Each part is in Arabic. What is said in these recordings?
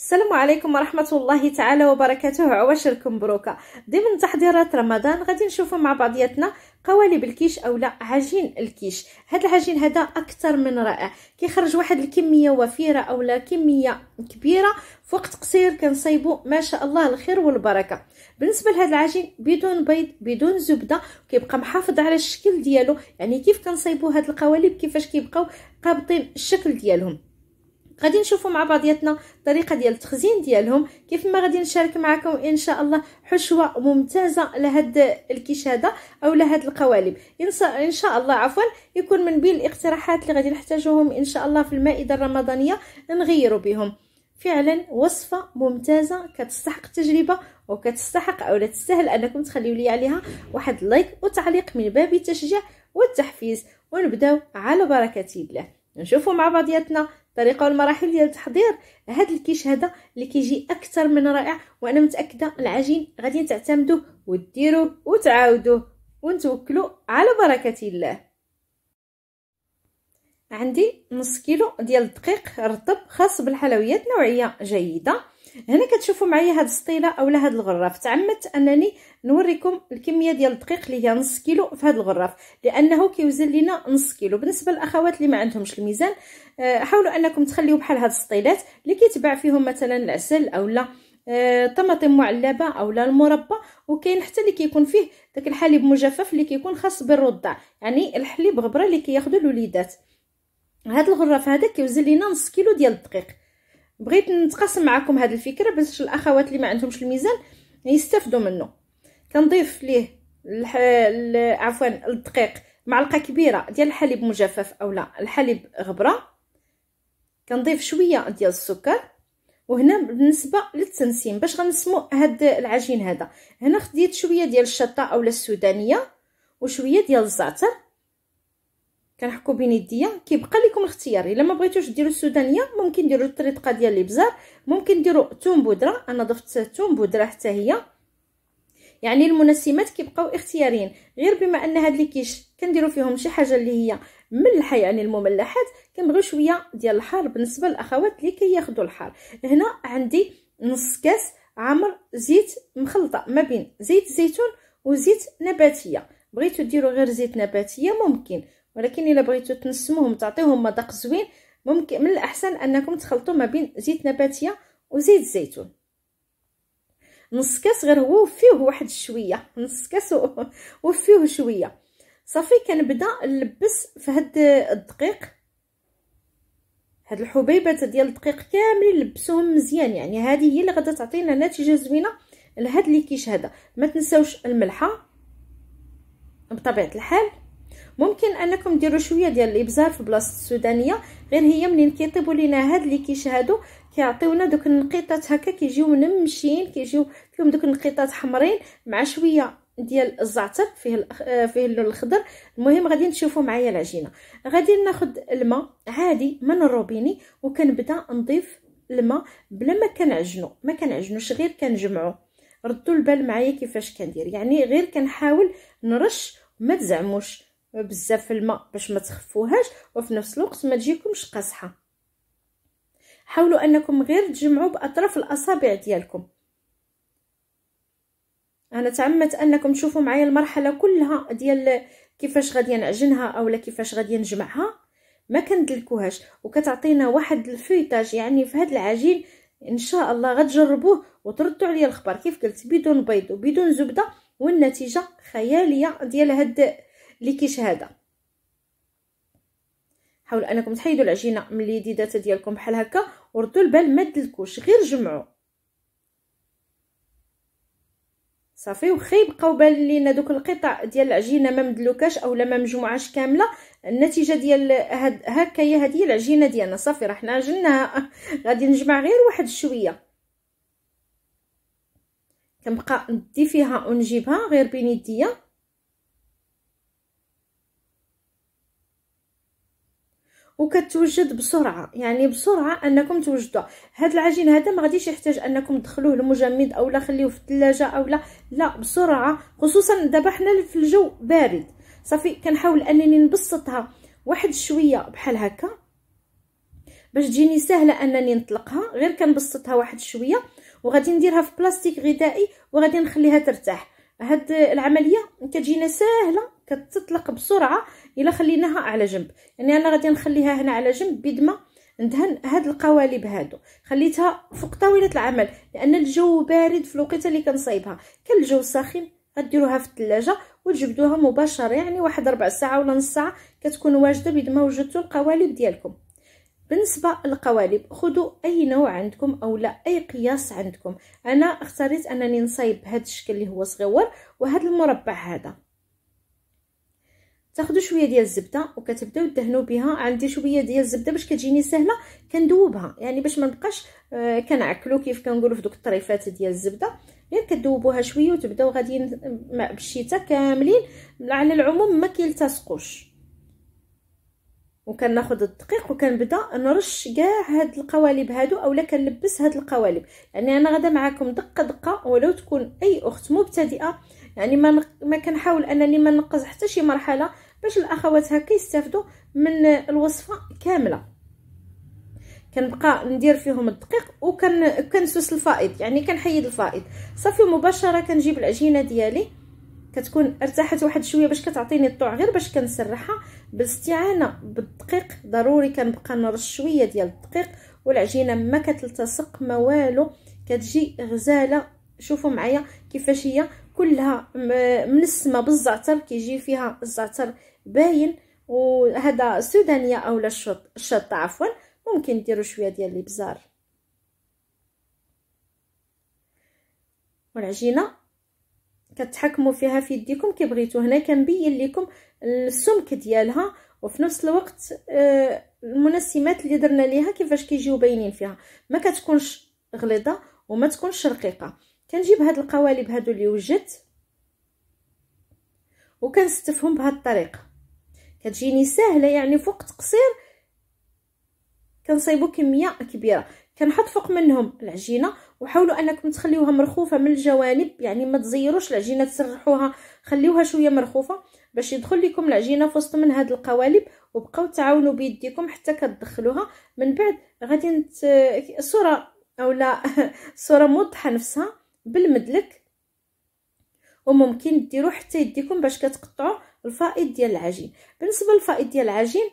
السلام عليكم ورحمة الله تعالى وبركاته عواشركم مبروكة ضمن تحضيرات رمضان غادي نشوفوا مع بعضياتنا قوالب الكيش او لا عجين الكيش هذا العجين هذا اكثر من رائع كيخرج واحد الكميه وفيره او لا كميه كبيره في وقت قصير كنصيبو ما شاء الله الخير والبركه بالنسبه لهذا العجين بدون بيض بدون زبده كيبقى محافظ على الشكل ديالو يعني كيف كنصيبو هاد القوالب كيفاش كيبقاو قابطين الشكل ديالهم غادي نشوفوا مع بعضياتنا الطريقه ديال التخزين ديالهم كيف ما غادي نشارك معكم ان شاء الله حشوه ممتازه لهاد الكيش هذا او لهاد القوالب ان شاء الله عفوا يكون من بين الاقتراحات اللي غادي نحتاجوهم ان شاء الله في المائده الرمضانيه نغيروا بهم فعلا وصفه ممتازه كتستحق التجربه وكتستحق او لا تستاهل انكم تخليوا لي عليها واحد لايك وتعليق من باب التشجيع والتحفيز ونبداو على بركه الله نشوفوا مع بعضياتنا الطريقه والمراحل ديال التحضير هذا الكيش هذا اللي كيجي اكثر من رائع وانا متاكده العجين غادي تعتمدوه وديروه وتعاودوه ونتوكلوا على بركه الله عندي نص كيلو ديال الدقيق رطب خاص بالحلويات نوعيه جيده هنا كتشوفوا معايا هاد السطيله اولا هاد الغراف تعمدت انني نوريكم الكميه ديال الدقيق اللي هي نص كيلو في هاد الغراف لانه كيوزن لينا نص كيلو بالنسبه للاخوات اللي ما عندهمش الميزان آه، حاولوا انكم تخليو بحال هاد السطيلات اللي كيتباع فيهم مثلا العسل اولا آه، طماطم معلبه اولا المربى وكاين حتى اللي كيكون فيه داك الحليب مجفف اللي كيكون خاص بالرضع يعني الحليب غبره اللي كياخذوا الوليدات هاد الغراف هذا كيوزن لينا نص كيلو ديال الدقيق بغيت نتقاسم معكم هذه الفكره باش الاخوات اللي ما عندهمش الميزان يستافدوا منه كنضيف ليه الح... ال... عفوا الدقيق معلقه كبيره ديال الحليب مجفف اولا الحليب غبره كنضيف شويه ديال السكر وهنا بالنسبه للتنسيم باش غنسمو هاد العجين هذا هنا خديت شويه ديال الشطه اولا السودانيه وشويه ديال الزعتر كنحكو بين يديا كيبقى لكم الاختيار الا ما بغيتوش ديروا السودانيه ممكن ديروا الطريقه ديال الابزار ممكن ديروا ثوم بودره انا ضفت ثوم بودره حتى هي يعني المنسمات كيبقاو اختياريين غير بما ان هاد لي كيش كنديروا فيهم شي حاجه اللي هي ملحه يعني المملحات كنبغيو شويه ديال الحار بالنسبه للاخوات اللي كياخذوا الحار هنا عندي نص كاس عامر زيت مخلطه ما بين زيت زيتون وزيت نباتيه بغيتو ديروا غير زيت نباتيه ممكن ولكن الا بغيتو تنسموهم تعطيوهم مذاق زوين ممكن من الاحسن انكم تخلطوا ما بين زيت نباتيه وزيت الزيتون نص كاس غير هو وفيه واحد شويه نص كاس وفيه شويه صافي كنبدا نلبس في هاد الدقيق هاد الحبيبات ديال الدقيق كاملين لبسوهم مزيان يعني هذه هي اللي غادا تعطينا نتيجه زوينه لهاد كيش هذا ما تنساوش الملحه بطبيعه الحال ممكن انكم ديروا شويه ديال الابزار في بلاصه السودانيه غير هي منين كيطيبوا لينا هاد اللي كيشهدوا كيعطيونا دوك النقيطات هكا كيجيو منمشين كيجيو فيهم دوك النقيطات حمرين مع شويه ديال الزعتر فيه آه، فيه اللون الخضر المهم غادي نشوفوا معايا العجينه غادي ناخذ الماء عادي من الروبيني وكنبدا نضيف الماء بلا ما كنعجنوا ما كنعجنوش غير كنجمعو ردوا البال معايا كيفاش كندير يعني غير كنحاول نرش ما تزعموش بزاف الماء باش ما تخفوهاش وفي نفس الوقت ما تجيكمش قاصحه حاولوا انكم غير تجمعوا باطراف الاصابع ديالكم انا تعمدت انكم تشوفوا معايا المرحله كلها ديال كيفاش غادي نعجنها اولا كيفاش غادي نجمعها ما كندلكوهاش وكتعطينا واحد الفيتاج يعني في هذا العجين ان شاء الله غتجربوه وتردوا عليا الخبر كيف قلت بدون بيض وبدون زبده والنتيجه خياليه ديال هاد كيش هذا حاولوا انكم تحيدوا العجينه من اليديدات ديالكم بحال هكا وردوا البال ما دلكوش غير جمعوا صافي وخا يبقاو بان لينا دوك القطع ديال العجينه ما مدلوكاش اولا ما مجموعاش كامله النتيجه ديال هاد هكا هي هذه العجينه ديالنا صافي راه حنا عجناها غادي نجمع غير واحد شويه كنبقى ندي فيها ونجيبها غير بين يديا وكتوجد بسرعه يعني بسرعه انكم توجدوها هاد العجين هذا ما غاديش يحتاج انكم تدخلوه المجمد اولا خليوه في الثلاجه اولا لا بسرعه خصوصا دابا حنا في الجو بارد صافي كنحاول انني نبسطها واحد شويه بحال هكا باش تجيني سهله انني نطلقها غير كنبسطها واحد شويه وغادي نديرها في بلاستيك غذائي وغادي نخليها ترتاح هاد العمليه كتجينا سهله كتطلق بسرعه الا خليناها على جنب يعني انا غادي نخليها هنا على جنب بيد ما ندهن هاد القوالب هادو خليتها فوق طاوله العمل لان الجو بارد في الوقيته اللي كنصايبها كان الجو ساخن غديروها في الثلاجه وتجبدوها مباشره يعني واحد ربع ساعه ولا نص ساعه كتكون واجده بيد ما وجدتوا القوالب ديالكم بالنسبه للقوالب خذوا اي نوع عندكم او لا اي قياس عندكم انا اختاريت انني نصايب هذا الشكل اللي هو صغيور وهذا المربع هذا تاخذوا شويه ديال الزبده وكتبداو تدهنوا بها عندي شويه ديال الزبده باش كتجيني سهله كندوبها يعني باش ما نبقاش آه، كنعكلو كيف كنقولوا في دوك الطريفات ديال الزبده غير كدوبوها شويه وتبداو غاديين بالشيته كاملين على العموم ما كيلتصقوش وكناخذ الدقيق وكنبدا نرش كاع هاد القوالب هادو اولا كنلبس هاد القوالب يعني انا غدا معاكم دقه دقه ولو تكون اي اخت مبتدئه يعني ما ما كنحاول انني ما نقز حتى شي مرحله باش الاخوات هكا يستافدوا من الوصفه كامله كنبقى ندير فيهم الدقيق وكنسوس الفائض يعني كنحيد الفائض صافي مباشره كنجيب العجينه ديالي كتكون ارتاحت واحد شويه باش كتعطيني الطوع غير باش كنسرحها بالاستعانه بالدقيق ضروري كنبقى نرش شويه ديال الدقيق والعجينه ما كتلتصق ما والو كتجي غزاله شوفوا معايا كيفاش هي كلها من السما بالزعتر كيجي فيها الزعتر باين وهذا سودانيه اولا الشط الشط عفوا ممكن ديروا شويه ديال الابزار والعجينه كتحكموا فيها في يديكم كي بغيتوا هنا كنبين لكم السمك ديالها وفي نفس الوقت آه، المنسمات اللي درنا ليها كيفاش كيجيو باينين فيها ما كتكونش غليظه وما تكونش رقيقه كنجيب هاد القوالب هادو اللي وجدت وكنستفهم بهاد الطريقه كتجيني سهله يعني فوق تقصير كنصيبو كميه كبيره كنحط فوق منهم العجينه وحاولوا انكم تخليوها مرخوفه من الجوانب يعني ما تزيروش العجينه تسرحوها خليوها شويه مرخوفه باش يدخل لكم العجينه في وسط من هاد القوالب وبقاو تعاونوا بيديكم حتى كتدخلوها من بعد غادي نت... صوره اولا صوره موضحه نفسها بالمدلك وممكن ديرو حتى يديكم باش كتقطعوا الفائض ديال العجين بالنسبه للفائض ديال العجين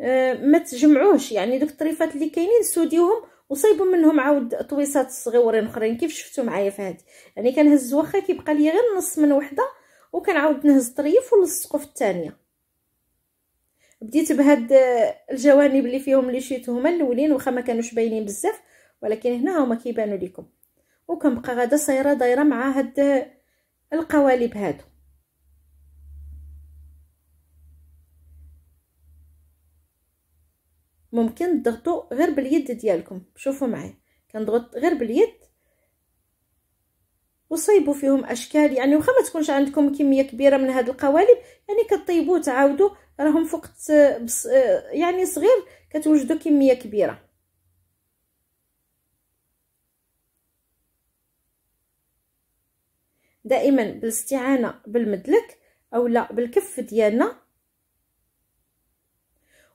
آه، ما تجمعوهش يعني دوك الطريفات اللي كاينين سوديوهم وصايبوا منهم عاود طويصات صغيورين اخرين كيف شفتوا معايا في هذه يعني كنهز واخا كيبقى لي غير نص من وحده وكنعاود نهز طريف ونلصقو في الثانيه بديت بهاد آه، الجوانب اللي فيهم لي شيت هما الاولين واخا ما كانوش باينين بزاف ولكن هنا هما كيبانوا لكم وكنبقى غادا صايره دايره مع هاد القوالب هادو ممكن تضغطوا غير باليد ديالكم شوفوا معايا كنضغط غير باليد وصيبوا فيهم اشكال يعني واخا ما تكونش عندكم كميه كبيره من هاد القوالب يعني كطيبوا تعاودوا راهم فوق يعني صغير كتوجدوا كميه كبيره دائما بالاستعانه بالمدلك اولا بالكف ديالنا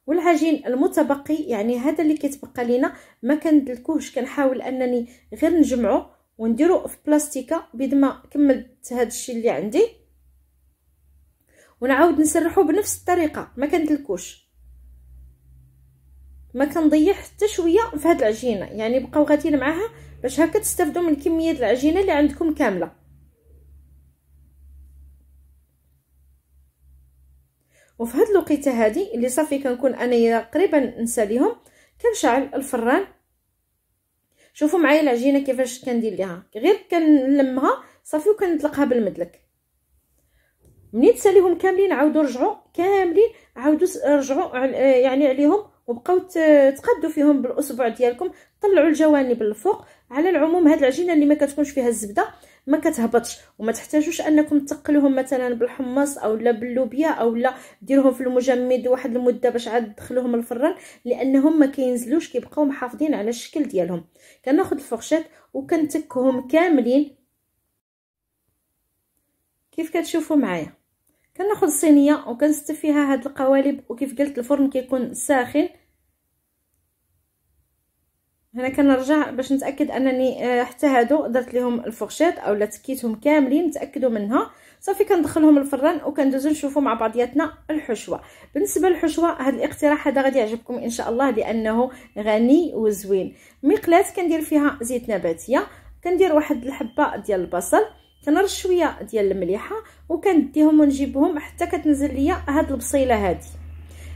والعجين المتبقي يعني هذا اللي كيتبقى لينا ما كندلكوهش كنحاول انني غير نجمعه ونديرو في بلاستيكه بيد ما كملت هذا الشيء اللي عندي ونعاود نسرحو بنفس الطريقه ما كندلكوش ما كنضيع حتى شويه في هذه العجينه يعني بقاو غاديين معاها باش هكا تستافدوا من كميه العجينه اللي عندكم كامله وفي هاد الوقيته هادي اللي صافي كنكون انايا تقريبا نساليهم ليهم كنشعل الفران شوفوا معايا العجينه كيفاش كندير ليها غير كنلمها صافي وكنطلقها بالمدلك ملي تساليهم كاملين عاودوا رجعوا كاملين عاودوا رجعوا آه، يعني عليهم وبقاو تقادوا فيهم بالاصبع ديالكم طلعوا الجوانب للفوق على العموم هاد العجينه اللي ما كتكونش فيها الزبده ما كتهبطش وما تحتاجوش انكم تقلوهم مثلا بالحمص او لا باللوبيا او لا ديرهم في المجمد واحد المده باش عاد تدخلوهم الفران لانهم ما كينزلوش كيبقاو محافظين على الشكل ديالهم كناخذ الفرشات وكنتكهم كاملين كيف كتشوفوا معايا كناخذ صينيه وكنستف فيها هاد القوالب وكيف قلت الفرن كيكون ساخن هنا كنرجع باش نتاكد انني آه، حتى هادو درت لهم الفرشات اولا تكيتهم كاملين نتاكدوا منها صافي كندخلهم الفران وكندوزو نشوفوا مع بعضياتنا الحشوه بالنسبه للحشوه هذا الاقتراح هذا غادي يعجبكم ان شاء الله لانه غني وزوين مقلاه كندير فيها زيت نباتيه كندير واحد الحبه ديال البصل كنرش شويه ديال المليحه وكنديهم ونجيبهم حتى كتنزل ليا هاد البصيله هادي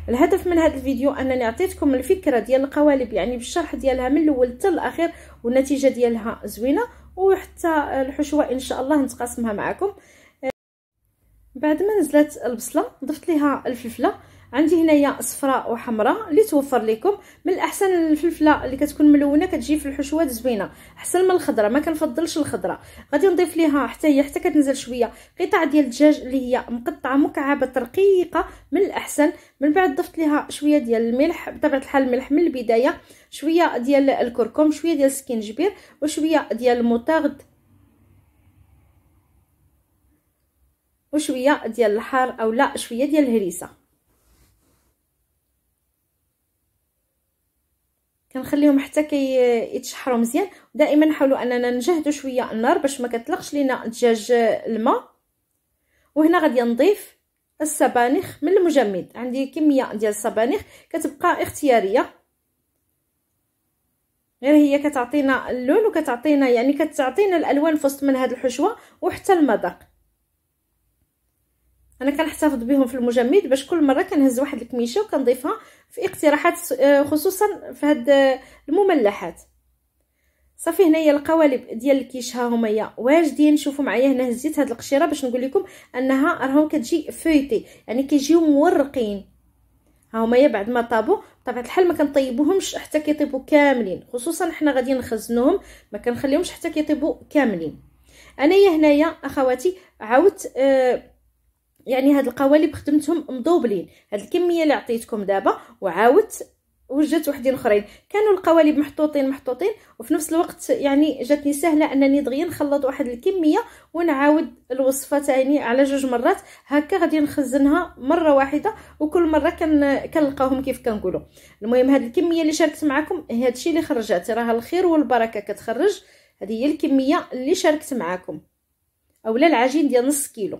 الهدف من هذا الفيديو انني عطيتكم الفكره ديال القوالب يعني بالشرح ديالها من الاول حتى الاخير والنتيجه ديالها زوينه وحتى الحشوه ان شاء الله نتقاسمها معكم بعد ما نزلت البصله ضفت ليها الفلفله عندي هنايا صفراء وحمراء اللي توفر لكم من الاحسن الفلفله اللي كتكون ملونه كتجي في الحشوات زوينه احسن من الخضره ما كنفضلش الخضره غادي نضيف ليها حتى هي حتى كتنزل شويه قطع ديال الدجاج اللي هي مقطعه مكعبات رقيقه من الاحسن من بعد ضفت ليها شويه ديال الملح بطبيعه الحال الملح من البدايه شويه ديال الكركم شويه ديال السكينجبير وشويه ديال الموتارد وشويه ديال الحار اولا شويه ديال الهريسه نخليهم حتى كيتشحروا كي مزيان دائما نحاولوا اننا نجهدوا شويه النار باش ما كتلقش لينا الدجاج الماء وهنا غادي نضيف السبانخ من المجمد عندي كميه ديال السبانخ كتبقى اختياريه غير هي كتعطينا اللون وكتعطينا يعني كتعطينا الالوان في وسط من هذه الحشوه وحتى المذاق انا كنحتفظ بهم في المجمد باش كل مره كنهز واحد الكميشه وكنضيفها في اقتراحات آه، خصوصا في هاد المملحات صافي هنايا القوالب ديال الكيش ها هما واجدين شوفوا معايا هنا هزيت هاد القشيره باش نقول لكم انها راهم كتجي فويتي يعني كيجيو مورقين ها هما بعد ما طابو بطبيعه الحال ما كنطيبوهمش حتى كيطيبوا كاملين خصوصا حنا غادي نخزنوهم ما كنخليهمش حتى كيطيبوا كاملين انايا هنايا اخواتي عاودت آه يعني هاد القوالب خدمتهم مضوبلين هاد الكميه اللي عطيتكم دابا وعاودت وجدت وحدين اخرين كانوا القوالب محطوطين محطوطين وفي نفس الوقت يعني جاتني سهله انني دغيا نخلط واحد الكميه ونعاود الوصفه تاني على جوج مرات هكا غادي نخزنها مره واحده وكل مره كن كنلقاهم كيف كنقولوا المهم هاد الكميه اللي شاركت معكم هي هادشي اللي خرجات راه الخير والبركه كتخرج هذه هي الكميه اللي شاركت معكم اولا العجين ديال نص كيلو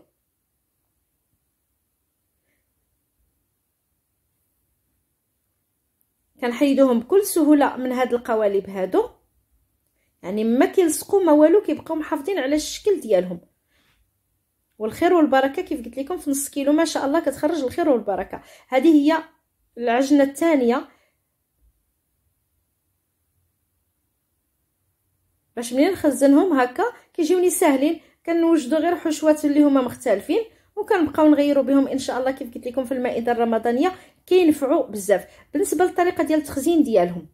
كنحيدوهم بكل سهوله من هاد القوالب هادو يعني ما كيلصقوا ما والو كيبقاو محافظين على الشكل ديالهم والخير والبركه كيف قلت لكم في نص كيلو ما شاء الله كتخرج الخير والبركه هذه هي العجنه الثانيه باش منين نخزنهم هكا كيجيوني ساهلين كنوجدوا غير حشوات اللي هما مختلفين وكنبقاو نغيروا بهم ان شاء الله كيف قلت لكم في المائده الرمضانيه كينفعوا بزاف بالنسبه للطريقه ديال التخزين ديالهم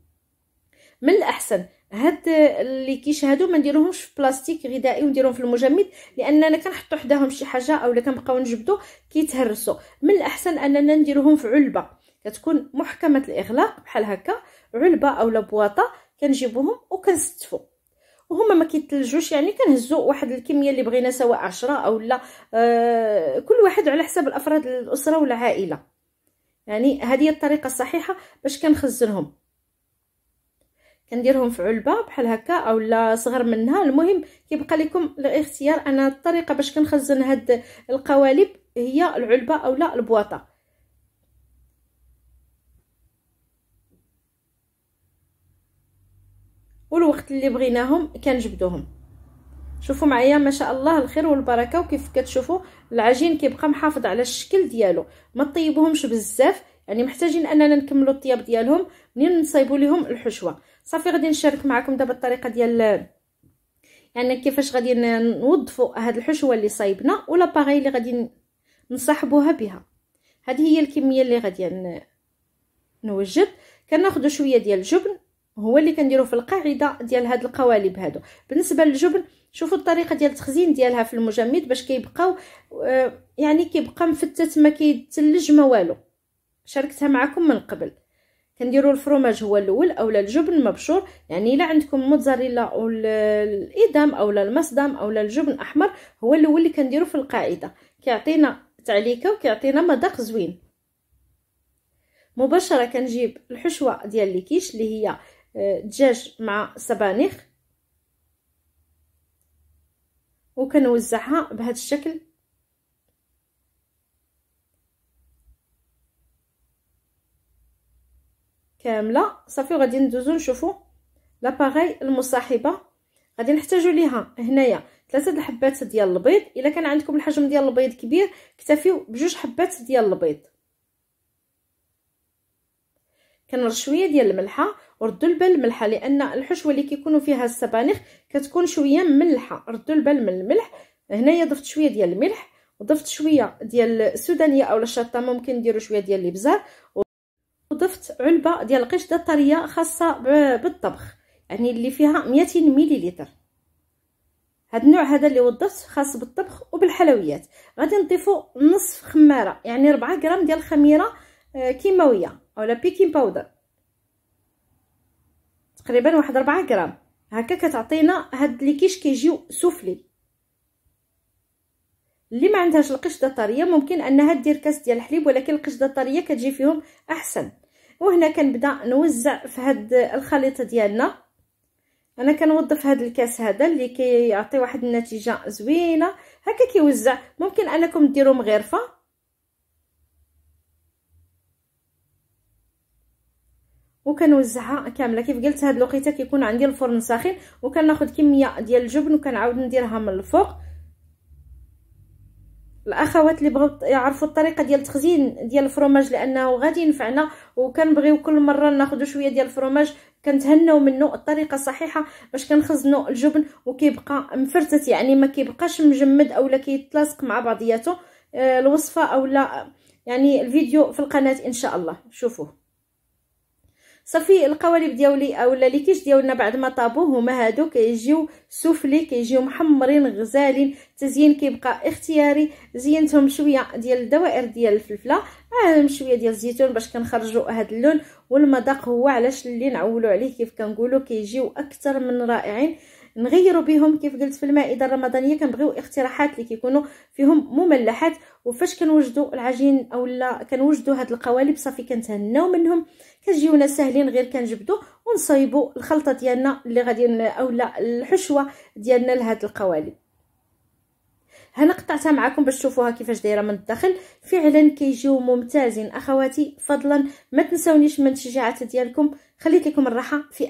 من الاحسن هاد اللي كيشهدوا ما نديروهمش في بلاستيك غذائي ونديروهم في المجمد لاننا كنحطو حداهم شي حاجه اولا كنبقاو نجبدو كيتهرسوا من الاحسن اننا نديروهم في علبه كتكون محكمه الاغلاق بحال هكا علبه اولا بواطه كنجيبوهم وكنستفو وهما ما كيتلجوش يعني كنهزو واحد الكميه اللي بغينا سواء عشرة او لا آه كل واحد على حساب الافراد الاسره والعائله يعني هذه هي الطريقه الصحيحه باش كنخزنهم كنديرهم في علبه بحال هكا اولا صغر منها المهم كيبقى لكم الاختيار انا الطريقه باش كنخزن هاد القوالب هي العلبه اولا البواطه والوقت اللي بغيناهم كنجبدوهم شوفوا معايا ما شاء الله الخير والبركه وكيف كتشوفوا العجين كيبقى محافظ على الشكل ديالو ما طيبوهمش بزاف يعني محتاجين اننا نكملوا الطياب ديالهم منين نصايبوا لهم الحشوه صافي غادي نشارك معكم دابا الطريقه ديال يعني كيفاش غادي نوظفوا هاد الحشوه اللي صايبنا ولا باغي اللي غادي نصاحبوها بها هذه هي الكميه اللي غادي نوجد كناخذوا شويه ديال الجبن هو اللي كنديرو في القاعده ديال هاد القوالب هادو بالنسبه للجبن شوفوا الطريقه ديال التخزين ديالها في المجمد باش كيبقاو آه، يعني كيبقى مفتت ما كيتلج ما والو شاركتها معكم من قبل كنديروا الفروماج هو الاول اولا الجبن مبشور يعني الا عندكم موتزاريلا او الايدام اولا المصدام اولا الجبن احمر هو الاول اللي كنديرو في القاعده كيعطينا تعليكه وكيعطينا مذاق زوين مباشره كنجيب الحشوه ديال الكيش اللي هي دجاج مع صبانخ وكنوزعها بهذا الشكل كامله صافي وغادي ندوزو نشوفو لاباغي المصاحبه غادي نحتاجو ليها هنايا ثلاثه الحبات ديال البيض الا كان عندكم الحجم ديال البيض كبير اكتفيو بجوج حبات ديال البيض كنرش شويه ديال الملحه ردوا البال ملحة لان الحشوه اللي كيكونوا فيها السبانخ كتكون شويه ملحه ردوا البال من الملح هنايا ضفت شويه ديال الملح وضفت شويه ديال السودانيه اولا الشطه ممكن نديروا شويه ديال الابزار وضفت علبه ديال القشده الطريه خاصه بالطبخ يعني اللي فيها 200 مليلتر هاد النوع هذا اللي وضفت خاص بالطبخ وبالحلويات غادي نضيفو نصف خماره يعني 4 غرام ديال الخميره آه، كيماويه اولا بيكين باودر تقريبا واحد ربعة غرام هكا كتعطينا هاد لي كيش كيجيو سفلي اللي ما عندهاش القشده طريه ممكن انها دير كاس ديال الحليب ولكن القشده الطريه كتجي فيهم احسن وهنا كنبدا نوزع في هاد الخليط ديالنا انا كنوظف هاد الكاس هذا اللي كيعطي واحد النتيجه زوينه هكا كيوزع ممكن انكم ديروا مغرفه وكنوزعها كامله كيف قلت هاد الوقيته كيكون عندي الفرن ساخن وكناخذ كميه ديال الجبن وكنعاود نديرها من الفوق الاخوات اللي بغاو يعرفوا الطريقه ديال التخزين ديال الفرماج لانه غادي ينفعنا وكنبغيو كل مره ناخذوا شويه ديال الفرماج كنتهناو منه الطريقه الصحيحه باش كنخزنوا الجبن وكيبقى مفرتت يعني ما كيبقاش مجمد اولا كيتلاصق مع بعضياته آه، الوصفه اولا يعني الفيديو في القناه ان شاء الله شوفوه صافي القوالب ديالي اولا لي كيش ديالنا بعد ما طابو هما هادو كيجيو سفلي كيجيو محمرين غزالين التزيين كيبقى اختياري زينتهم شويه ديال الدوائر ديال الفلفله معاهم شويه ديال الزيتون باش كنخرجوا هاد اللون والمذاق هو علاش اللي نعولوا عليه كيف كنقولوا كيجيو اكثر من رائعين نغيروا بهم كيف قلت في المائده الرمضانيه كنبغيو اقتراحات اللي كيكونوا فيهم مملحات وفاش كنوجدوا العجين اولا كنوجدوا هاد القوالب صافي كنتهناو منهم كيجيونا ساهلين غير كنجبدوا ونصايبوا الخلطه ديالنا اللي غادي اولا الحشوه ديالنا لهاد القوالب هنا قطعتها معكم باش تشوفوها كيفاش دايره من الداخل فعلا كيجيو ممتازين اخواتي فضلا ما تنسونيش من تشجيعات ديالكم خليت لكم الراحه في